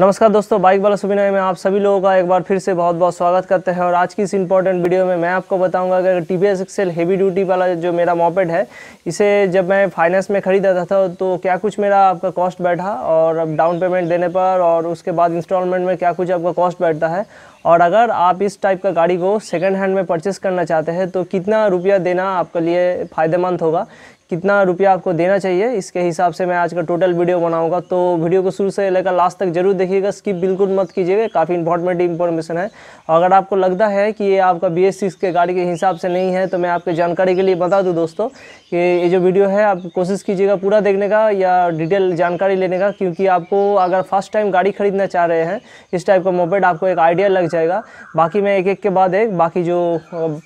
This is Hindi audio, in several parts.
नमस्कार दोस्तों बाइक वाला सुविनय में आप सभी लोगों का एक बार फिर से बहुत बहुत स्वागत करते हैं और आज की इस इंपॉर्टेंट वीडियो में मैं आपको बताऊंगा कि T V S Excel heavy duty वाला जो मेरा मॉपेड है इसे जब मैं फाइनेंस में खरीदा था तो क्या कुछ मेरा आपका कॉस्ट बैठा और अब डाउन पेमेंट देने पर और उसके बाद इंस्टॉलमेंट में क्या कुछ आपका कॉस्ट बैठता है और अगर आप इस टाइप का गाड़ी को सेकेंड हैंड में परचेस करना चाहते हैं तो कितना रुपया देना आपके लिए फ़ायदेमंद होगा कितना रुपया आपको देना चाहिए इसके हिसाब से मैं आज का टोटल वीडियो बनाऊंगा तो वीडियो को शुरू से लेकर लास्ट तक जरूर देखिएगा स्किप बिल्कुल मत कीजिएगा काफ़ी इंपॉर्टेंट इन्फॉर्मेशन है अगर आपको लगता है कि ये आपका बी एस के गाड़ी के हिसाब से नहीं है तो मैं आपके जानकारी के लिए बता दूँ दोस्तों कि ये जो वीडियो है आप कोशिश कीजिएगा पूरा देखने का या डिटेल जानकारी लेने का क्योंकि आपको अगर फर्स्ट टाइम गाड़ी खरीदना चाह रहे हैं इस टाइप का मोबाइल आपको एक आइडिया लग जाएगा बाकी मैं एक एक के बाद एक बाकी जो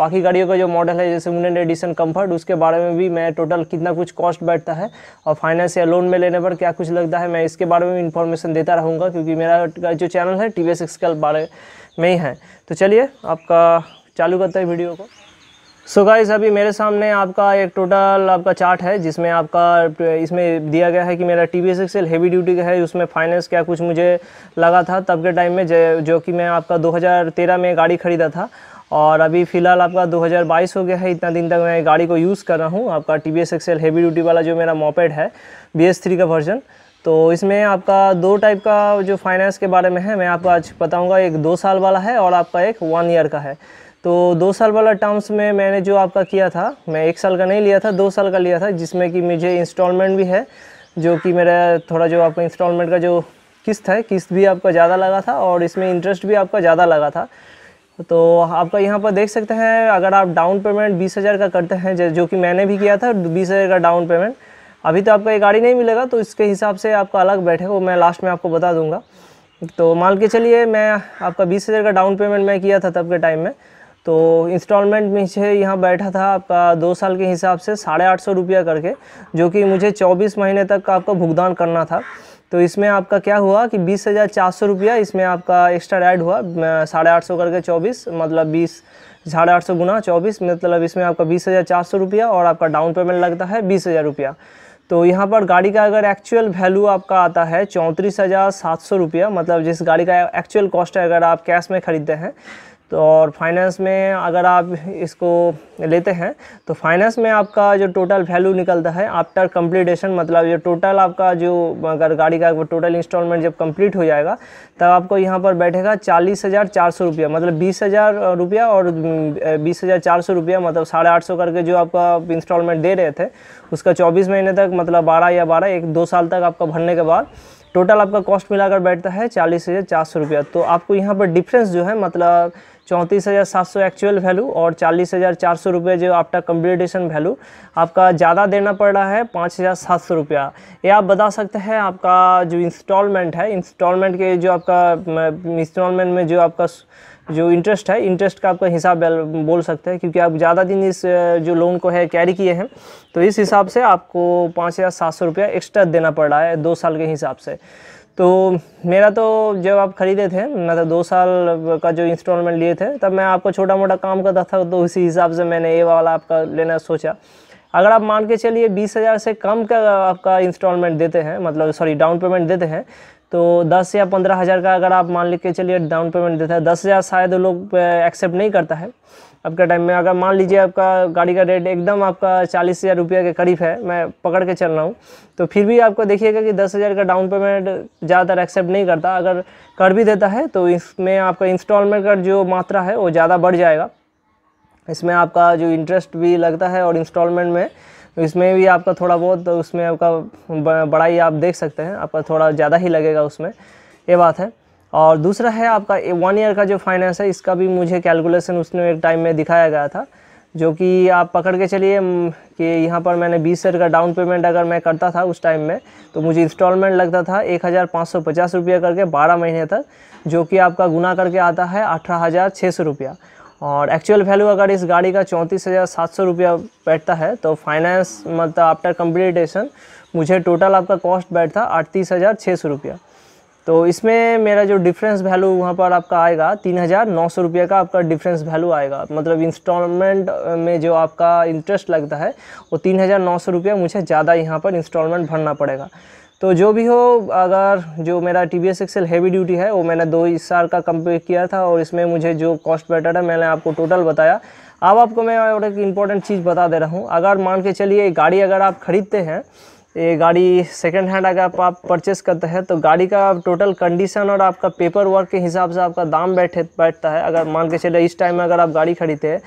बाकी गाड़ियों का जो मॉडल है जैसे वुडेंड एडिशन कम्फर्ट उसके बारे में भी मैं टोटल कितना कुछ कॉस्ट बैठता है और फाइनेंस या लोन में लेने पर क्या कुछ लगता है मैं इसके बारे में भी इन्फॉर्मेशन देता रहूँगा क्योंकि मेरा जो चैनल है टी वी के बारे में ही है तो चलिए आपका चालू करता है वीडियो को सो so गाइज़ अभी मेरे सामने आपका एक टोटल आपका चार्ट है जिसमें आपका इसमें दिया गया है कि मेरा T V S Excel heavy duty का है उसमें फाइनेंस क्या कुछ मुझे लगा था तब के टाइम में जो कि मैं आपका 2013 में गाड़ी ख़रीदा था और अभी फ़िलहाल आपका 2022 हो गया है इतना दिन तक मैं गाड़ी को यूज़ कर रहा हूँ आपका T V S Excel heavy duty वाला जो मेरा मोपेड है बी एस थ्री का वर्जन तो इसमें आपका दो टाइप का जो फाइनेंस के बारे में है मैं आपको आज बताऊँगा एक दो साल वाला है और आपका एक वन ईयर का है तो दो साल वाला टर्म्स में मैंने जो आपका किया था मैं एक साल का नहीं लिया था दो साल का लिया था जिसमें कि मुझे इंस्टॉलमेंट भी है जो कि मेरा थोड़ा जो आपका इंस्टॉलमेंट का जो किस्त है किस्त भी आपका ज़्यादा लगा था और इसमें इंटरेस्ट भी आपका ज़्यादा लगा था तो आपका यहाँ पर देख सकते हैं अगर आप डाउन पेमेंट बीस हज़ार का करते हैं जो कि मैंने भी किया था बीस हज़ार का डाउन पेमेंट अभी तो आपका ये गाड़ी नहीं मिलेगा तो इसके हिसाब से आपका अलग बैठेगा वो मैं लास्ट में आपको बता दूंगा तो मान के चलिए मैं आपका बीस हज़ार का डाउन पेमेंट मैं किया था तब के टाइम में तो इंस्टॉलमेंट मुझे यहाँ बैठा था आपका दो साल के हिसाब से साढ़े आठ सौ रुपया करके जो कि मुझे चौबीस महीने तक का आपका भुगतान करना था तो इसमें आपका क्या हुआ कि बीस हज़ार चार सौ रुपया इसमें आपका एक्स्ट्रा ऐड हुआ साढ़े आठ सौ करके चौबीस मतलब बीस साढ़े आठ सौ गुना चौबीस मतलब इसमें आपका बीस हज़ार चार सौ रुपया और आपका डाउन पेमेंट लगता है बीस हज़ार रुपया तो यहाँ पर गाड़ी का अगर एक्चुअल वैल्यू आपका आता है चौंतीस हज़ार सात सौ रुपया मतलब जिस गाड़ी का एक्चुअल कॉस्ट है अगर आप कैश में ख़रीदते हैं तो और फाइनेंस में अगर आप इसको लेते हैं तो फाइनेंस में आपका जो टोटल वैल्यू निकलता है आफ्टर कंप्लीटेशन मतलब जो टोटल आपका जो अगर गाड़ी का टोटल इंस्टॉलमेंट जब कंप्लीट हो जाएगा तब आपको यहाँ पर बैठेगा चालीस हज़ार चार सौ रुपया मतलब बीस हज़ार रुपया और बीस हज़ार चार सौ रुपया मतलब साढ़े आठ सौ करके जो आपका इंस्टॉलमेंट दे रहे थे उसका चौबीस महीने तक मतलब बारह या बारह एक दो साल तक आपका भरने के बाद टोटल आपका कॉस्ट मिलाकर बैठता है चालीस हज़ार चार सौ रुपया तो आपको यहाँ पर डिफरेंस जो है मतलब चौंतीस हज़ार सात सौ एक्चुअल वैल्यू और चालीस हज़ार चार सौ रुपये जो आपका कम्पिटेशन वैल्यू आपका ज़्यादा देना पड़ रहा है पाँच हज़ार सात सौ रुपया ये आप बता सकते हैं आपका जो इंस्टॉलमेंट है इंस्टॉलमेंट के जो आपका इंस्टॉलमेंट में जो आपका जो इंटरेस्ट है इंटरेस्ट का आपका हिसाब बोल सकते हैं क्योंकि आप ज़्यादा दिन इस जो लोन को है कैरी किए हैं तो इस हिसाब से आपको पाँच हज़ार सात सौ रुपया एक्स्ट्रा देना पड़ रहा है दो साल के हिसाब से तो मेरा तो जब आप ख़रीदे थे मतलब दो साल का जो इंस्टॉलमेंट लिए थे तब मैं आपको छोटा मोटा काम करता था तो उसी हिसाब से मैंने ये वाला आपका लेना सोचा अगर आप मान के चलिए बीस हज़ार से कम का आपका इंस्टॉलमेंट देते हैं मतलब सॉरी डाउन पेमेंट देते हैं तो दस या पंद्रह हज़ार का अगर आप मान ली के चलिए डाउन पेमेंट देता है दस हज़ार शायद लोग एक्सेप्ट नहीं करता है अब के टाइम में अगर मान लीजिए आपका गाड़ी का रेट एकदम आपका चालीस हज़ार रुपये के करीब है मैं पकड़ के चल रहा हूँ तो फिर भी आपको देखिएगा कि दस हज़ार का डाउन पेमेंट ज़्यादातर एक्सेप्ट नहीं करता अगर कर भी देता है तो इसमें आपका इंस्टॉलमेंट का जो मात्रा है वो ज़्यादा बढ़ जाएगा इसमें आपका जो इंटरेस्ट भी लगता है और इंस्टॉलमेंट में तो इसमें भी आपका थोड़ा बहुत तो उसमें आपका बड़ाई आप देख सकते हैं आपका थोड़ा ज़्यादा ही लगेगा उसमें ये बात है और दूसरा है आपका वन ईयर का जो फाइनेंस है इसका भी मुझे कैलकुलेशन उसने एक टाइम में दिखाया गया था जो कि आप पकड़ के चलिए कि यहाँ पर मैंने बीस हज़ार का डाउन पेमेंट अगर मैं करता था उस टाइम में तो मुझे इंस्टॉलमेंट लगता था एक हज़ार पाँच सौ पचास रुपया करके बारह महीने तक जो कि आपका गुना करके आता है अठारह हज़ार छः सौ रुपया और एक्चुअल वैल्यू अगर इस गाड़ी का चौंतीस हज़ार सात सौ रुपया बैठता है तो फाइनेंस मतलब आफ्टर कम्प्लीटेशन मुझे टोटल आपका कॉस्ट बैठता अड़तीस हज़ार छः सौ रुपया तो इसमें मेरा जो डिफरेंस वैल्यू वहाँ पर आपका आएगा तीन हज़ार नौ सौ रुपये का आपका डिफरेंस वैल्यू आएगा मतलब इंस्टॉलमेंट में जो आपका इंटरेस्ट लगता है वो तीन हज़ार नौ सौ रुपया मुझे ज़्यादा यहाँ पर इंस्टॉलमेंट भरना पड़ेगा तो जो भी हो अगर जो मेरा T V S heavy duty है वो मैंने दो इस साल का कम्पेयर किया था और इसमें मुझे जो कॉस्ट बेटर है मैंने आपको टोटल बताया अब आपको मैं और एक इम्पॉर्टेंट चीज़ बता दे रहा हूँ अगर मान के चलिए गाड़ी अगर आप ख़रीदते हैं ये गाड़ी सेकेंड हैंड अगर आप, आप परचेस करते हैं तो गाड़ी का टोटल कंडीशन और आपका पेपर वर्क के हिसाब से आपका दाम बैठे बैठता है अगर मान के चले इस टाइम में अगर आप गाड़ी खरीदते हैं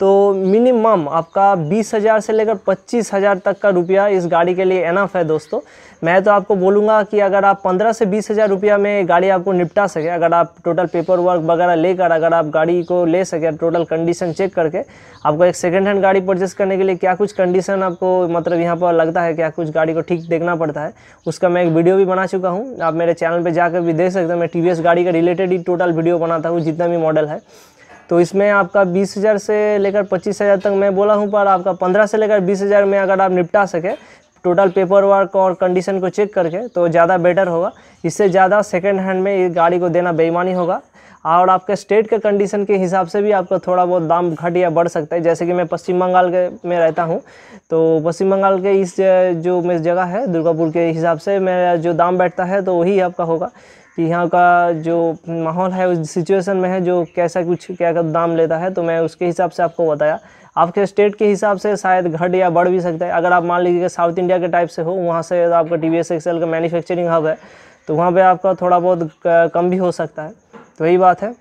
तो मिनिमम आपका बीस हज़ार से लेकर पच्चीस हज़ार तक का रुपया इस गाड़ी के लिए एनफ है दोस्तों मैं तो आपको बोलूँगा कि अगर आप पंद्रह से बीस हज़ार रुपया में गाड़ी आपको निपटा सके अगर आप टोटल पेपर वर्क वगैरह लेकर अगर आप गाड़ी को ले सके टोटल कंडीशन चेक करके आपको एक सेकेंड हैंड गाड़ी परचेस करने के लिए क्या कुछ कंडीशन आपको मतलब यहाँ पर लगता है क्या कुछ गाड़ी को ठीक देखना पड़ता है उसका मैं एक वीडियो भी बना चुका हूँ आप मेरे चैनल पर जाकर भी देख सकते हो मैं टी गाड़ी का रिलेटेड ही टोटल वीडियो बनाता हूँ जितना भी मॉडल है तो इसमें आपका बीस हज़ार से लेकर पच्चीस हज़ार तक मैं बोला हूँ पर आपका पंद्रह से लेकर बीस हज़ार में अगर आप निपटा सके टोटल पेपर वर्क और कंडीशन को चेक करके तो ज़्यादा बेटर होगा इससे ज़्यादा सेकेंड हैंड में इस गाड़ी को देना बेईमानी होगा और आपके स्टेट के कंडीशन के हिसाब से भी आपका थोड़ा बहुत दाम घट या बढ़ सकता है जैसे कि मैं पश्चिम बंगाल के में रहता हूँ तो पश्चिम बंगाल के इस जो मेरी जगह है दुर्गापुर के हिसाब से मेरा जो दाम बैठता है तो वही आपका होगा कि यहाँ का जो माहौल है उस सिचुएशन में है जो कैसा कुछ क्या का दाम लेता है तो मैं उसके हिसाब से आपको बताया आपके स्टेट के हिसाब से शायद घट या बढ़ भी सकता है अगर आप मान लीजिए साउथ इंडिया के टाइप से हो वहाँ से आपका टी वी का मैन्युफैक्चरिंग हब है तो वहाँ पे आपका थोड़ा बहुत कम भी हो सकता है तो यही बात है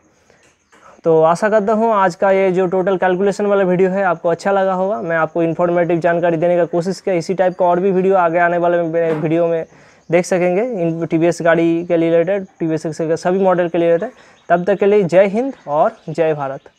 तो आशा करता हूँ आज का ये जो टोटल कैलकुलेशन वाला वीडियो है आपको अच्छा लगा होगा मैं आपको इन्फॉर्मेटिव जानकारी देने का कोशिश किया इसी टाइप का और भी वीडियो आगे आने वाले वीडियो में देख सकेंगे इन टी गाड़ी के रिलेटेड टी वी सभी मॉडल के रिलेटेड तब तक के लिए जय हिंद और जय भारत